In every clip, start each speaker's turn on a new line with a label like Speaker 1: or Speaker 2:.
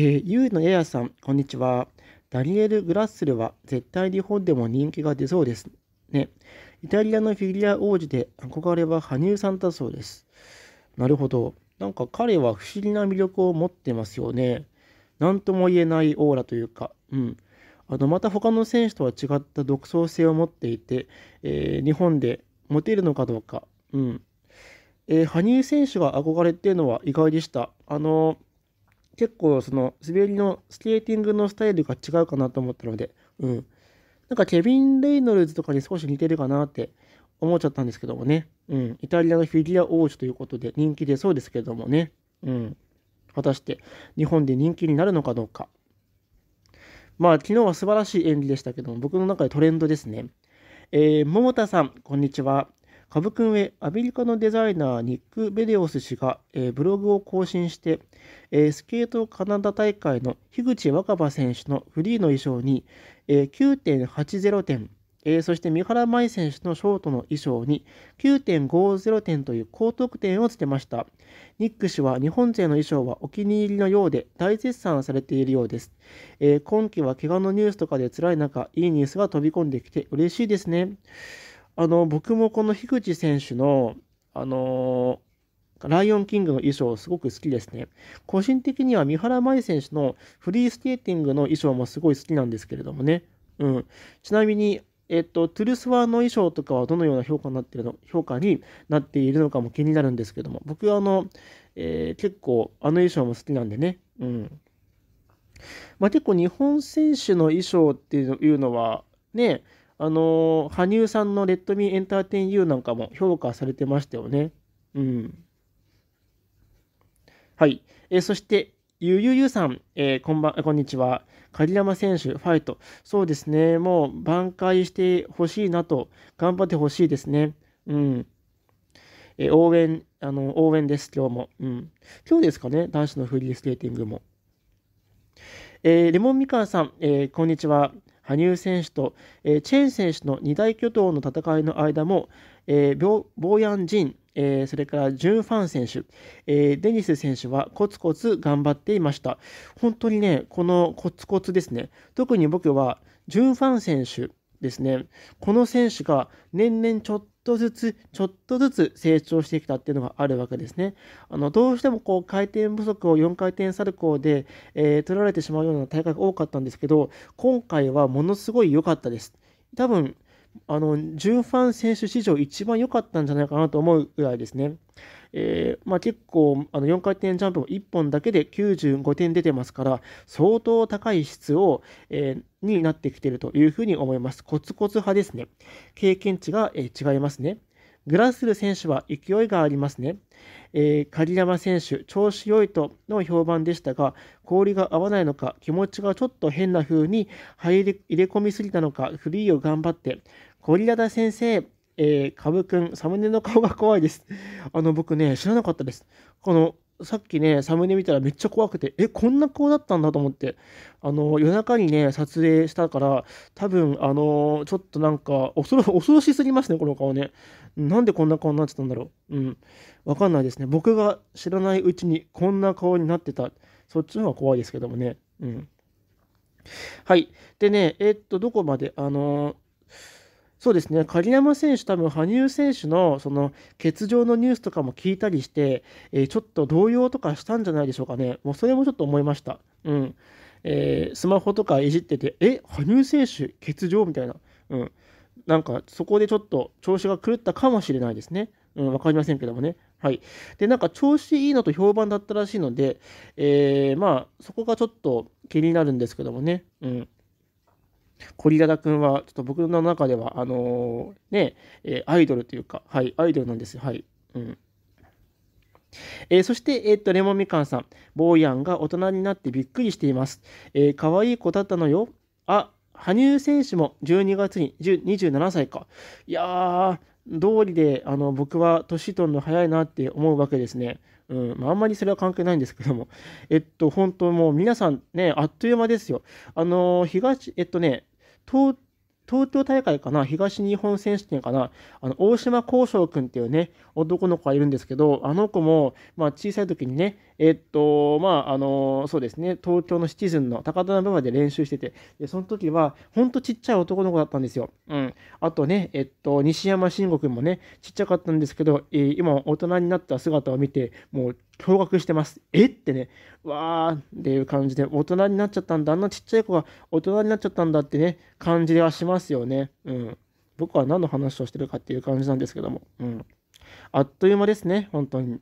Speaker 1: えー、ゆうのややさん、こんにちは。ダニエル・グラッスルは絶対日本でも人気が出そうですね。イタリアのフィギュア王子で憧れは羽生さんだそうです。なるほど。なんか彼は不思議な魅力を持ってますよね。何とも言えないオーラというか、うん。あの、また他の選手とは違った独創性を持っていて、えー、日本でモテるのかどうか、うん。えー、羽生選手が憧れっていうのは意外でした。あのー結構その滑りのスケーティングのスタイルが違うかなと思ったので、うん。なんかケビン・レイノルズとかに少し似てるかなって思っちゃったんですけどもね。うん。イタリアのフィギュア王子ということで人気出そうですけどもね。うん。果たして日本で人気になるのかどうか。まあ、昨日は素晴らしい演技でしたけども、僕の中でトレンドですね。えー、桃田さん、こんにちは。株君へアメリカのデザイナーニック・ベデオス氏が、えー、ブログを更新して、えー、スケートカナダ大会の樋口若葉選手のフリーの衣装に、えー、9.80点、えー、そして三原舞選手のショートの衣装に9.50点という高得点をつけました。ニック氏は日本勢の衣装はお気に入りのようで大絶賛されているようです。えー、今季は怪我のニュースとかで辛い中、いいニュースが飛び込んできて嬉しいですね。あの、僕もこの樋口選手の、あのライオンキングの衣装すごく好きですね。個人的には三原舞依選手のフリースケーティングの衣装もすごい好きなんですけれどもね。うん。ちなみに、えっと、トゥルスワの衣装とかはどのような評価になっているの、評価になっているのかも気になるんですけども、僕はあの、えー、結構あの衣装も好きなんでね。うん。まあ、結構日本選手の衣装っていうのは、ね、あの羽生さんの「レッドミーエンターテインユーなんかも評価されてましたよね。うん。はい。えー、そして、ゆゆゆさん、えー、こんばん、こんにちは。狩山選手、ファイト。そうですね。もう挽回してほしいなと、頑張ってほしいですね。うん。えー、応援、あの、応援です、今日も。うん。今日ですかね、男子のフリースケーティングも。えー、レモンみかんさん、えー、こんにちは。羽生選手と、えー、チェン選手の2大巨頭の戦いの間も、えー、ボーヤン・ジン、えー、それからジュン・ファン選手、えー、デニス選手はコツコツ頑張っていました。本当にね、このコツコツですね、特に僕はジュン・ファン選手ですね、この選手が年々ちょっととずつ、ちょっとずつ成長してきたっていうのがあるわけですね。あのどうしてもこう回転不足を4回転サルコーで、えー、取られてしまうような大会が多かったんですけど、今回はものすごい良かったです。多分、あの、純ファン選手史上一番良かったんじゃないかなと思うぐらいですね。えー、まあ、結構あの4回転ジャンプも1本だけで95点出てますから相当高い質を、えー、になってきているというふうに思いますコツコツ派ですね経験値が、えー、違いますねグラスル選手は勢いがありますね、えー、山選手調子良いとの評判でしたが氷が合わないのか気持ちがちょっと変な風に入れ入れ込みすぎたのかフリーを頑張ってゴリラダ先生、えー、カブくん、サムネの顔が怖いです。あの、僕ね、知らなかったです。この、さっきね、サムネ見たらめっちゃ怖くて、え、こんな顔だったんだと思って、あの、夜中にね、撮影したから、多分、あの、ちょっとなんか、恐ろ、恐ろしすぎますね、この顔ね。なんでこんな顔になってたんだろう。うん。わかんないですね。僕が知らないうちにこんな顔になってた。そっちの方が怖いですけどもね。うん。はい。でね、えー、っと、どこまで、あのーそうですね鍵山選手、多分羽生選手のその欠場のニュースとかも聞いたりして、えー、ちょっと動揺とかしたんじゃないでしょうかね、もうそれもちょっと思いました。うんえー、スマホとかいじってて、え羽生選手、欠場みたいな、うん、なんかそこでちょっと調子が狂ったかもしれないですね。うん、分かりませんけどもね。はい。で、なんか調子いいのと評判だったらしいので、えー、まあ、そこがちょっと気になるんですけどもね。うん。コリラダ君は、ちょっと僕の中では、あのー、ね、えアイドルというか、はい、アイドルなんですよ。はい。うん。えー、そして、えー、っと、レモンみかんさん。ボーヤンが大人になってびっくりしています。えー、可愛い子だったのよ。あ、羽生選手も12月に27歳か。いやー、通りで、あの、僕は年取るの早いなって思うわけですね。うん、まあ、あんまりそれは関係ないんですけども。えっと、本当もう皆さんね、あっという間ですよ。あの東、えっとね、東東京大会かな東日本選手権かなあの、大島幸翔君っていうね、男の子がいるんですけど、あの子も、まあ小さい時にね、えっと、まあ、あの、そうですね、東京のシチズンの高田馬場で練習してて、で、その時は、ほんとちっちゃい男の子だったんですよ。うん。あとね、えっと、西山慎吾君もね、ちっちゃかったんですけど、えー、今、大人になった姿を見て、もう、驚愕してます。えってね、わーっていう感じで、大人になっちゃったんだ、あんなちっちゃい子が大人になっちゃったんだってね、感じはしますよね。うん。僕は何の話をしてるかっていう感じなんですけども。うん。あっという間ですね、本当に。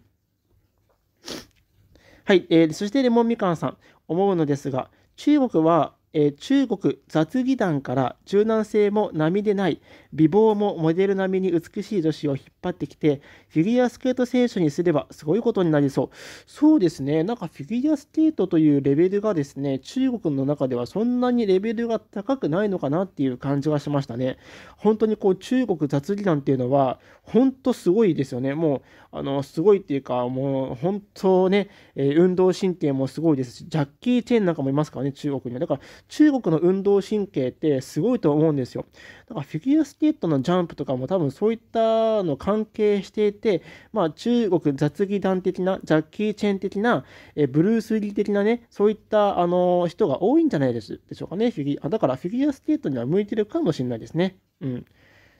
Speaker 1: はい、えー、そしてレモンみかんさん、思うのですが、中国はえ中国雑技団から柔軟性も並でない美貌もモデル並みに美しい女子を引っ張ってきてフィギュアスケート選手にすればすごいことになりそうそうですねなんかフィギュアスケートというレベルがですね中国の中ではそんなにレベルが高くないのかなっていう感じがしましたね本当にこう中国雑技団っていうのは本当すごいですよねもうあのすごいっていうかもう本当ね、え運動神経もすごいですしジャッキー・チェンなんかもいますからね中国にはだから中国の運動神経ってすごいと思うんですよ。だからフィギュアスケートのジャンプとかも多分そういったの関係していて、まあ、中国雑技団的な、ジャッキー・チェン的な、えブルース・リー的なね、そういったあの人が多いんじゃないでしょうかね。フィギュだからフィギュアスケートには向いてるかもしれないですね。うん。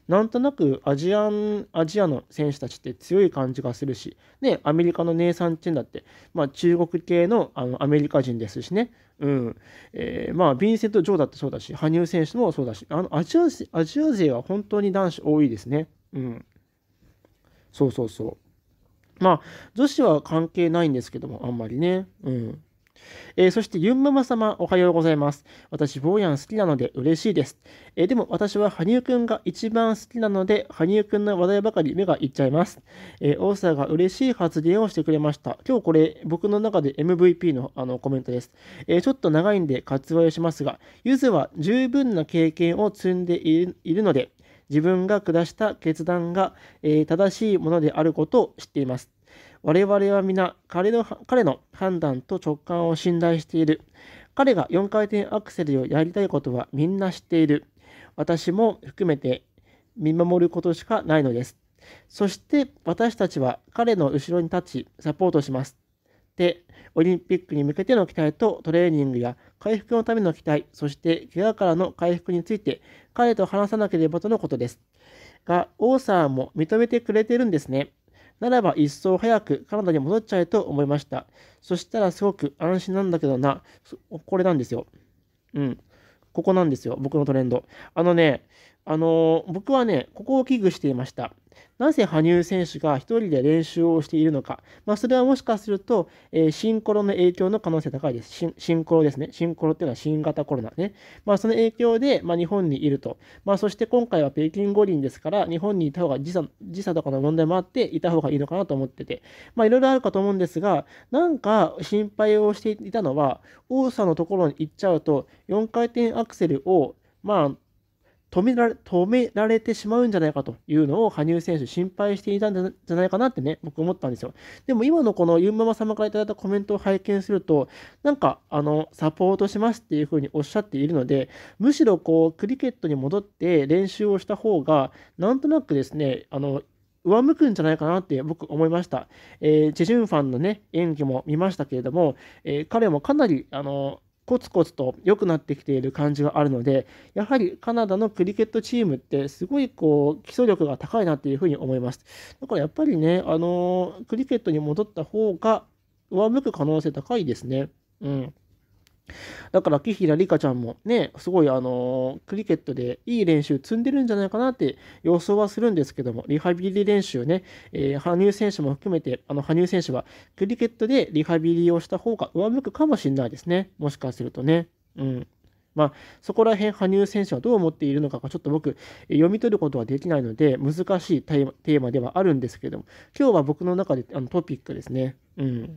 Speaker 1: なんとなくアジアン、アジアの選手たちって強い感じがするし、ね、アメリカのネイサン・チェンだって、まあ、中国系のあのアメリカ人ですしね、うんえー、まあ、ヴィンセント・ジョーだってそうだし、羽生選手もそうだし、あのアジアアジア勢は本当に男子多いですね。うん、そうそうそう。まあ、女子は関係ないんですけども、あんまりね。うんえー、そして、ユンママ様、おはようございます。私、坊やん好きなので嬉しいです。えー、でも、私は羽生くんが一番好きなので、羽生くんの話題ばかり目がいっちゃいます。えー、オーサーが嬉しい発言をしてくれました。今日これ、僕の中で MVP のあのコメントです、えー、ちょっと長いんで割愛をしますが、ゆずは十分な経験を積んでいるので、自分が下した決断が、え正しいものであることを知っています。我々は皆彼の彼の判断と直感を信頼している。彼が4回転アクセルをやりたいことはみんな知っている。私も含めて見守ることしかないのです。そして私たちは彼の後ろに立ちサポートします。で、オリンピックに向けての期待とトレーニングや回復のための期待、そして怪我からの回復について彼と話さなければとのことです。が、王さんも認めてくれてるんですね。ならば一層早くカナダに戻っちゃえと思いました。そしたらすごく安心なんだけどな。これなんですよ。うん。ここなんですよ。僕のトレンド。あのね、あのー、僕はね、ここを危惧していました。なぜ羽生選手が一人で練習をしているのか、まあ、それはもしかすると、えー、シンコロの影響の可能性高いです。シンコロですね。シンコロっていうのは新型コロナね。まあ、その影響で、まあ、日本にいると。まあ、そして今回は北京五輪ですから、日本にいた方が時差時差とかの問題もあって、いた方がいいのかなと思ってて、まあ、いろいろあるかと思うんですが、なんか心配をしていたのは、王さんのところに行っちゃうと、4回転アクセルを、まあ、止められ止められてしまうんじゃないかというのを羽生選手心配していたんじゃないかなってね、僕思ったんですよ。でも今のこのゆんママ様から頂いたコメントを拝見すると、なんか、あの、サポートしますっていうふうにおっしゃっているので、むしろこう、クリケットに戻って練習をした方が、なんとなくですね、あの、上向くんじゃないかなって僕思いました。えー、チェジュンファンのね、演技も見ましたけれども、えー、彼もかなり、あの、コツコツと良くなってきている感じがあるので、やはりカナダのクリケットチームってすごいこう基礎力が高いなっていうふうに思います。だからやっぱりね、あのー、クリケットに戻った方が上向く可能性高いですね。うん。だから、紀平梨花ちゃんもね、すごい、あのー、クリケットでいい練習積んでるんじゃないかなって予想はするんですけども、リハビリ練習ね、えー、羽生選手も含めて、あの、羽生選手はクリケットでリハビリをした方が上向くかもしれないですね。もしかするとね。うん。まあ、そこら辺、羽生選手はどう思っているのかがちょっと僕、読み取ることはできないので、難しいテーマではあるんですけども、今日は僕の中であのトピックですね。うん。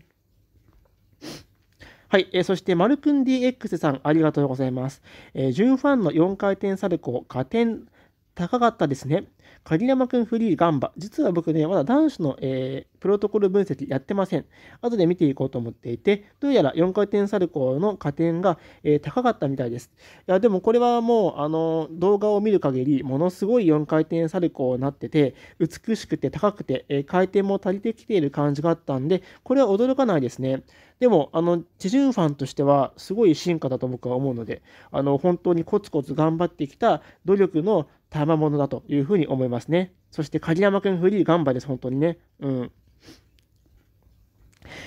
Speaker 1: はい、えー、そして、マルクン DX さん、ありがとうございます。えー、純ファンの4回転サルコー、加点高かったですね。鍵山くんフリーガンバ。実は僕ね、まだ男子の、えー、プロトコル分析やってません。後で見ていこうと思っていて、どうやら4回転サルコーの加点が、えー、高かったみたいです。いや、でもこれはもう、あの、動画を見る限り、ものすごい4回転サルコーになってて、美しくて高くて、えー、回転も足りてきている感じがあったんで、これは驚かないですね。でも、あの、チジュンファンとしては、すごい進化だと僕は思うので、あの、本当にコツコツ頑張ってきた努力の賜物だというふうに思います。思いますね。そして、鍵山くんフリーガンバです、本当にね。うん。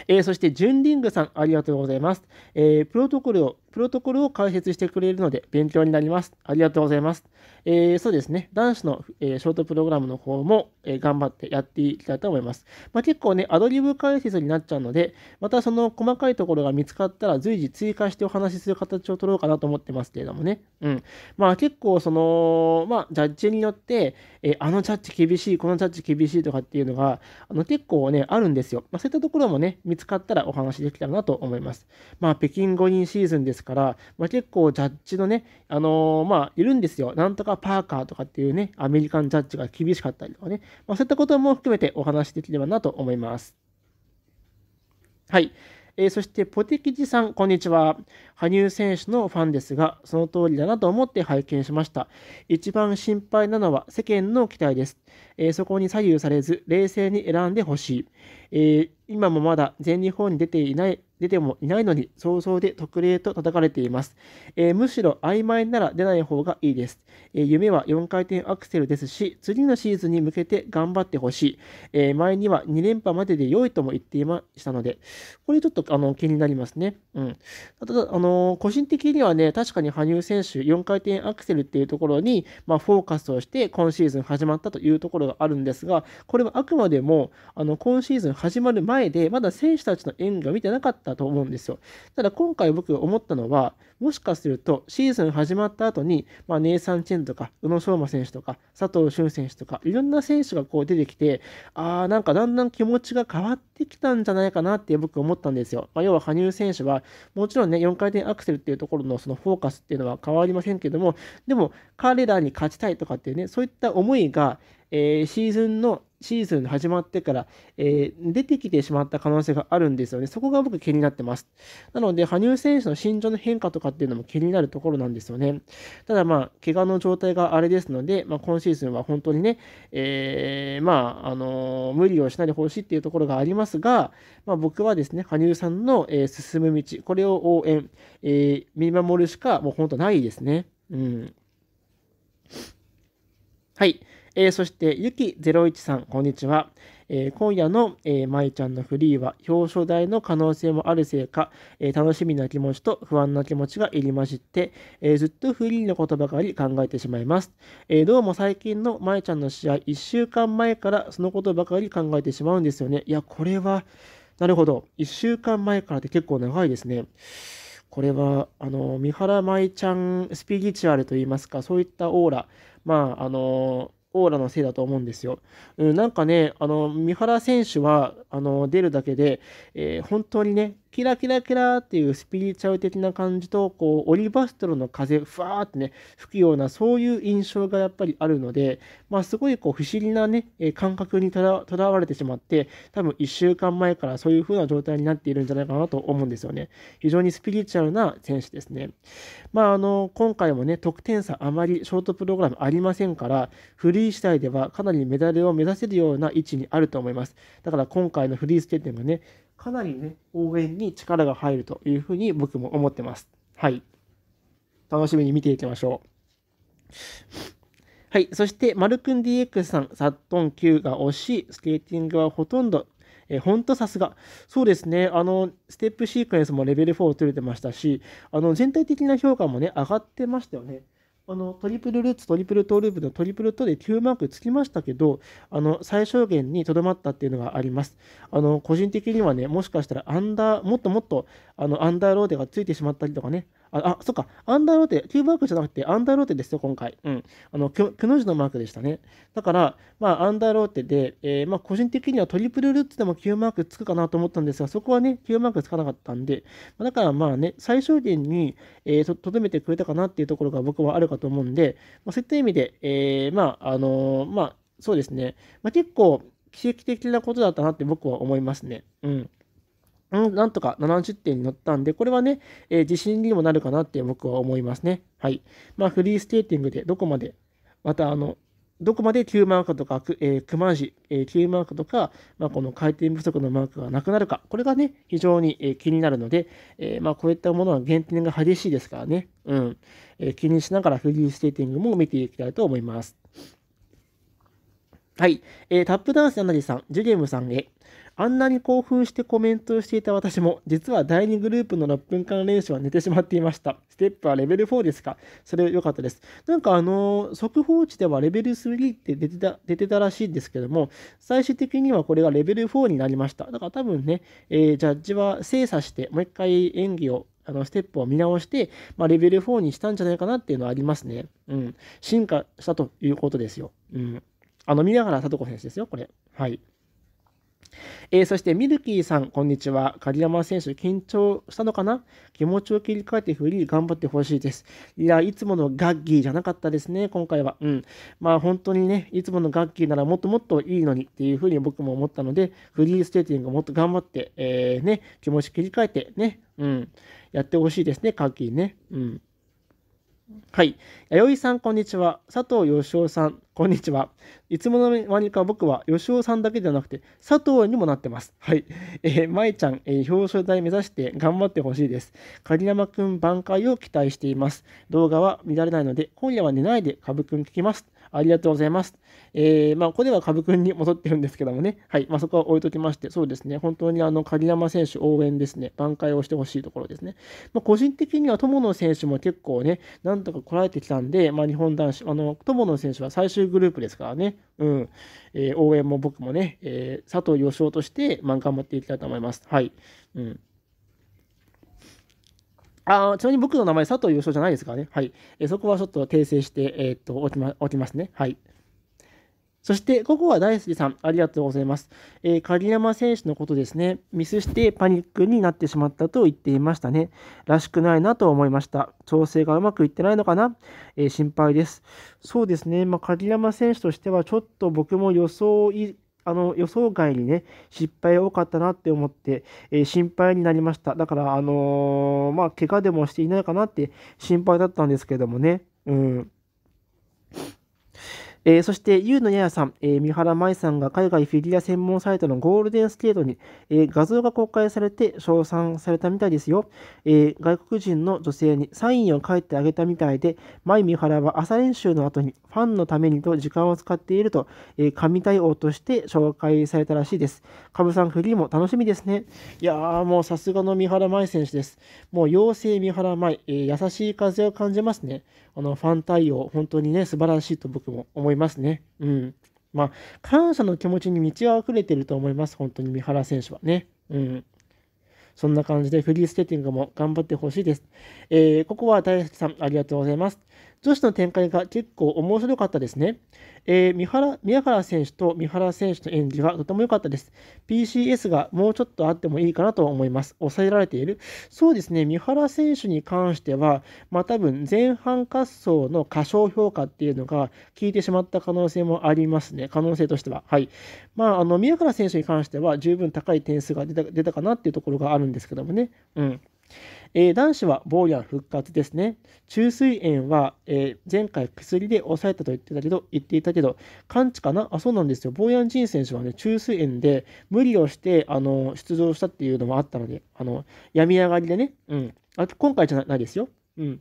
Speaker 1: えー、そして、ジュンリングさん、ありがとうございます。えー、プロトコルをプロトコルを解説してくれるので勉強になります。ありがとうございます。えー、そうですね、男子の、えー、ショートプログラムの方も、えー、頑張ってやっていきたいと思います。まあ、結構ね、アドリブ解説になっちゃうので、またその細かいところが見つかったら随時追加してお話しする形を取ろうかなと思ってますけれどもね。うん。まあ結構その、まあジャッジによって、えあのジャッジ厳しい、このジャッジ厳しいとかっていうのが、あの結構ね、あるんですよ。まあ、そういったところもね、見つかったらお話できたらなと思います。まあ北京五輪シーズンですですから、まあ、結構ジャッジのね、あのー、まあ、いるんですよ。なんとかパーカーとかっていうね、アメリカンジャッジが厳しかったりとかね、まあ、そういったことも含めてお話しできればなと思います。はい。えー、そして、ポテキジさん、こんにちは。羽生選手のファンですが、その通りだなと思って拝見しました。一番心配なのは世間の期待です。えー、そこに左右されず、冷静に選んでほしい、えー、今もまだ全日本に出ていない出てもいないのに、早々で特例と叩かれています。えー、むしろ曖昧なら出ない方がいいです、えー、夢は4回転アクセルですし、次のシーズンに向けて頑張ってほしい、えー、前には2連覇までで良いとも言っていましたので、これちょっとあの気になりますね。うん。ただ、あの個人的にはね、確かに羽生選手4回転アクセルっていうところに、まあ、フォーカスをして今シーズン始まったというところがあるんですが、これはあくまでも、あの今シーズン始まる前で、まだ選手たちの演技を見てなかったったと思うんですよ。ただ今回僕思ったのは、もしかするとシーズン始まった後に、まあ、ネイサン・チェンとか、宇野昌磨選手とか、佐藤俊選手とか、いろんな選手がこう出てきて、ああ、なんかだんだん気持ちが変わってきたんじゃないかなって僕思ったんですよ。まあ、要は羽生選手は、もちろんね、4回転アクセルっていうところのそのフォーカスっていうのは変わりませんけども、でも彼らに勝ちたいとかっていうね、そういった思いが、えー、シーズンのシーズン始まってから、えー、出てきてしまった可能性があるんですよね。そこが僕気になってます。なので、羽生選手の身長の変化とかっていうのも気になるところなんですよね。ただまあ、怪我の状態があれですので、まあ、今シーズンは本当にね、えー、まあ、あのー、無理をしないでほしいっていうところがありますが、まあ、僕はですね、羽生さんの、え進む道、これを応援、え見守るしかもう本当ないですね。うん。はい。えー、そして、ゆき01さん、こんにちは。えー、今夜の、えー、まちゃんのフリーは表彰台の可能性もあるせいか、えー、楽しみな気持ちと不安な気持ちが入り混じって、えー、ずっとフリーのことばかり考えてしまいます。えどうも最近の舞ちゃんの試合、1週間前からそのことばかり考えてしまうんですよね。いや、これは、なるほど。1週間前からって結構長いですね。これは、あの、三原舞ちゃんスピリチュアルといいますか、そういったオーラ、まあ、あのオーラのせいだと思うんですよ。うん、なんかね、あの、三原選手は、あの、出るだけで、えー、本当にね、キラキラキラっていうスピリチュアル的な感じと、こう、オリバストロの風、ふわーってね、吹くような、そういう印象がやっぱりあるので、まあ、すごいこう、不思議なね、感覚にとらわれてしまって、多分一週間前からそういう風な状態になっているんじゃないかなと思うんですよね。非常にスピリチュアルな選手ですね。まあ、あの、今回もね、得点差あまりショートプログラムありませんから、フリー次第ではかなりメダルを目指せるような位置にあると思います。だから今回のフリースケーティングね、かなりね、応援に力が入るというふうに僕も思ってます。はい。楽しみに見ていきましょう。はい。そして、まるくん DX さん、サットン Q が惜しい。スケーティングはほとんどえほんとさすが。そうですね。あの、ステップシークエンスもレベル4取れてましたし、あの、全体的な評価もね、上がってましたよね。あのトリプルルッツ、トリプルトーループのトリプルトで9マークつきましたけど、あの最小限にとどまったっていうのがあります。あの個人的にはね、もしかしたらアンダー、もっともっとあのアンダーローデがついてしまったりとかね、あ、あそっか、アンダーローテ、キューワークじゃなくてアンダーローテですよ、今回。うん。あの、くの字のマークでしたね。だから、まあ、アンダーローテで、えー、まあ、個人的にはトリプルルッツでも9マークつくかなと思ったんですが、そこはね、9マークつかなかったんで、まだからまあね、最小限に、えー、と、とどめてくれたかなっていうところが僕はあるかと思うんで、まあ、そういった意味で、えー、まあ、あのー、まあ、そうですね、まあ、結構、奇跡的なことだったなって僕は思いますね。うん。なんとか70点になったんで、これはね、えー、自信にもなるかなって僕は思いますね。はい。まあ、フリーステーティングでどこまで、また、あの、どこまで9マークとか、えー、クマジ、えー、9マークとか、まあ、この回転不足のマークがなくなるか、これがね、非常に、えー、気になるので、えー、まあ、こういったものは減点が激しいですからね、うん、えー、気にしながらフリーステーティングも見ていきたいと思います。はい、えー、タップダンスりさん、ジュゲームさんへ、あんなに興奮してコメントをしていた私も、実は第2グループの6分間練習は寝てしまっていました。ステップはレベル4ですかそれ良かったです。なんかあのー、速報値ではレベル3って出てた、出てたらしいんですけども、最終的にはこれがレベル4になりました。だから多分ね、えー、ジャッジは精査して、もう一回演技をあのステップを見直して、まあ、レベル4にしたんじゃないかなっていうのはありますね。うん。進化したということですよ。うん。あの、見ながら、さ子こ選手ですよ、これ。はい。えー、そしてミルキーさん、こんにちは。鍵山選手、緊張したのかな気持ちを切り替えてフリー頑張ってほしいです。いや、いつものガッキーじゃなかったですね、今回は。うん。まあ本当にね、いつものガッキーならもっともっといいのにっていうふうに僕も思ったので、フリーステーティングもっと頑張って、えー、ね、気持ち切り替えてね、うん、やってほしいですね、ガッキーね。うん。はい。弥生さん、こんにちは。佐藤義雄さん、こんにちは。いつもの間にか僕は義雄さんだけではなくて、佐藤にもなってます。はい。えー、舞ちゃん、えー、表彰台目指して頑張ってほしいです。鍵山くん挽回を期待しています。動画は見られないので、今夜は寝ないで株くん聞きます。ありがとうございます。えー、まあ、ここでは株君に戻ってるんですけどもね、はい、まあ、そこは置いときまして、そうですね、本当にあの、鍵山選手応援ですね、挽回をしてほしいところですね。まあ、個人的には友野選手も結構ね、なんとかこらえてきたんで、まあ、日本男子、あの、友野選手は最終グループですからね、うん、えー、応援も僕もね、えー、佐藤義雄として、まあ、頑張っていきたいと思います。はい。うんあちなみに僕の名前、佐藤優勝じゃないですからね。はい。えそこはちょっと訂正して、えー、っとおきま、おきますね。はい。そして、ここは大好きさん、ありがとうございます。えー、鍵山選手のことですね、ミスしてパニックになってしまったと言っていましたね。らしくないなと思いました。調整がうまくいってないのかな、えー、心配です。そうですね、まあ、鍵山選手としては、ちょっと僕も予想あの予想外にね、失敗多かったなって思って、えー、心配になりました。だから、あのー、まあ、怪我でもしていないかなって心配だったんですけどもね、うん。えー、そして、ゆうのややさん、えー、三原舞さんが海外フィギュア専門サイトのゴールデンスケートに、えー、画像が公開されて称賛されたみたいですよ、え外国人の女性にサインを書いてあげたみたいで、舞三原は朝練習の後にファンのためにと時間を使っていると、え神対応として紹介されたらしいです。カブさんフリーも楽しみですね。いやー、もうさすがの三原舞選手です。もう妖精三原舞、え優しい風を感じますね。あの、ファン対応、本当にね、素晴らしいと僕も思いますね。うん。まあ、感謝の気持ちに満ち溢れてると思います、本当に三原選手はね。うん。そんな感じでフリースケッティングも頑張ってほしいです。えー、ここは大輔さん、ありがとうございます。女子の展開が結構面白かったですね。えー、三原宮原選手と三原選手の演技はとても良かったです。PCS がもうちょっとあってもいいかなと思います。抑えられている。そうですね、三原選手に関しては、まあ、多分前半滑走の過小評価っていうのが効いてしまった可能性もありますね、可能性としては。はい。まあ、あの宮原選手に関しては、十分高い点数が出た出たかなっていうところがあるんですけどもね。うん。えー、男子はボーヤン復活ですね。虫垂炎は、えー、前回薬で抑えたと言ってたけど、言っていたけど、完治かなあ、そうなんですよ。ボーヤン・ジン選手はね、虫垂炎で無理をして、あの、出場したっていうのもあったので、あの、病み上がりでね、うん。あ今回じゃないですよ。うん。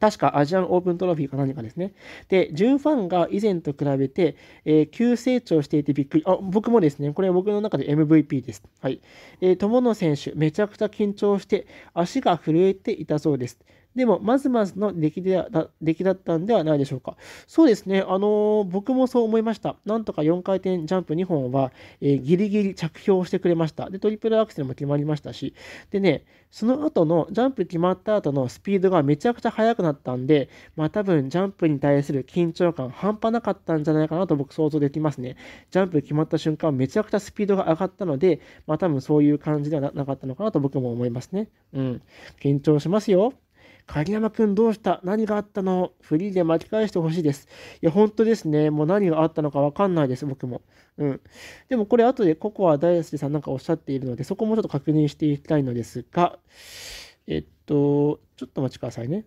Speaker 1: 確かアジアンオープントロフィーか何かですね。で、純ファンが以前と比べて、えー、急成長していてびっくり。あ、僕もですね、これ僕の中で MVP です。はい。えー、友野選手、めちゃくちゃ緊張して、足が震えていたそうです。でも、まずまずの出来でだ出来だったんではないでしょうか。そうですね、あのー、僕もそう思いました。なんとか4回転ジャンプ2本は、えー、ギリギリ着氷してくれました。で、トリプルアクセルも決まりましたし、でね、その後のジャンプ決まった後のスピードがめちゃくちゃ速くなったんで、まあ多分ジャンプに対する緊張感半端なかったんじゃないかなと僕想像できますね。ジャンプ決まった瞬間めちゃくちゃスピードが上がったので、まあ多分そういう感じではなかったのかなと僕も思いますね。うん。緊張しますよ。鍵山くんどうした何があったのフリーで巻き返してほしいです。いや、本当ですね。もう何があったのかわかんないです、僕も。うん。でもこれ後でココア大好きさんなんかおっしゃっているので、そこもちょっと確認していきたいのですが、えっと、ちょっとお待ちくださいね。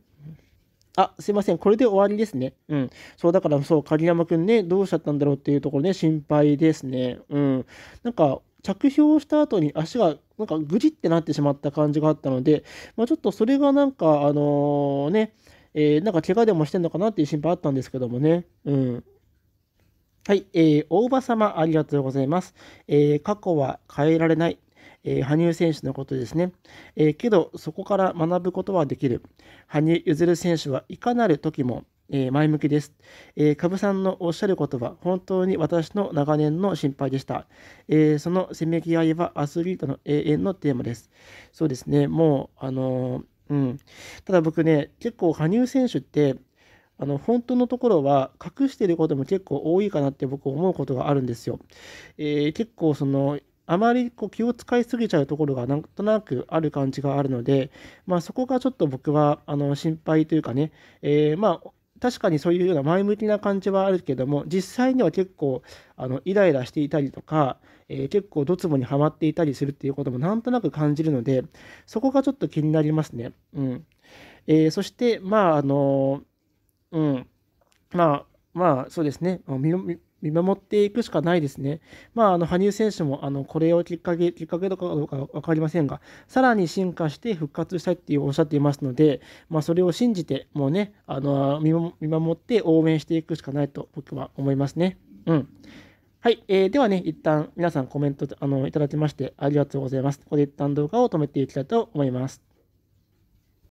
Speaker 1: あ、すいません。これで終わりですね。うん。そう、だからそう、鍵山くんね、どうしちゃったんだろうっていうところね、心配ですね。うん。なんか、着氷した後に足がなんかぐじってなってしまった感じがあったので、まあ、ちょっとそれがなんか、あのー、ね、えー、なんか怪我でもしてんのかなっていう心配あったんですけどもね。うん。はい、えー、大場様ありがとうございます。えー、過去は変えられない。えー、羽生選手のことですね。えけど、そこから学ぶことはできる。羽生結弦選手はいかなる時も、えー、前向きです。えー、株さんのおっしゃる言葉、本当に私の長年の心配でした。えー、そのせめぎ合いはアスリートの永遠のテーマです。そうですね、もう、あのうん。ただ僕ね、結構羽生選手って、あの本当のところは隠してることも結構多いかなって僕思うことがあるんですよ。え結構そのあまりこう気を使いすぎちゃうところがなんとなくある感じがあるので、まあ、そこがちょっと僕はあの心配というかね、えー、まあ確かにそういうような前向きな感じはあるけども実際には結構あのイライラしていたりとか、えー、結構ドツボにはまっていたりするっていうこともなんとなく感じるのでそこがちょっと気になりますね。うんえー、そしてまああのうんまあまあそうですね見守っていくしかないですね。まあ、あの羽生選手もあのこれをきっかけ、きっかけとかどうか分かりませんが、さらに進化して復活したいっていうおっしゃっていますので、まあ、それを信じて、もうね、あの見守って応援していくしかないと僕は思いますね。うん。はい、えー、ではね、一旦皆さんコメントあのいただきましてありがとうございます。ここで一旦動画を止めていきたいと思います。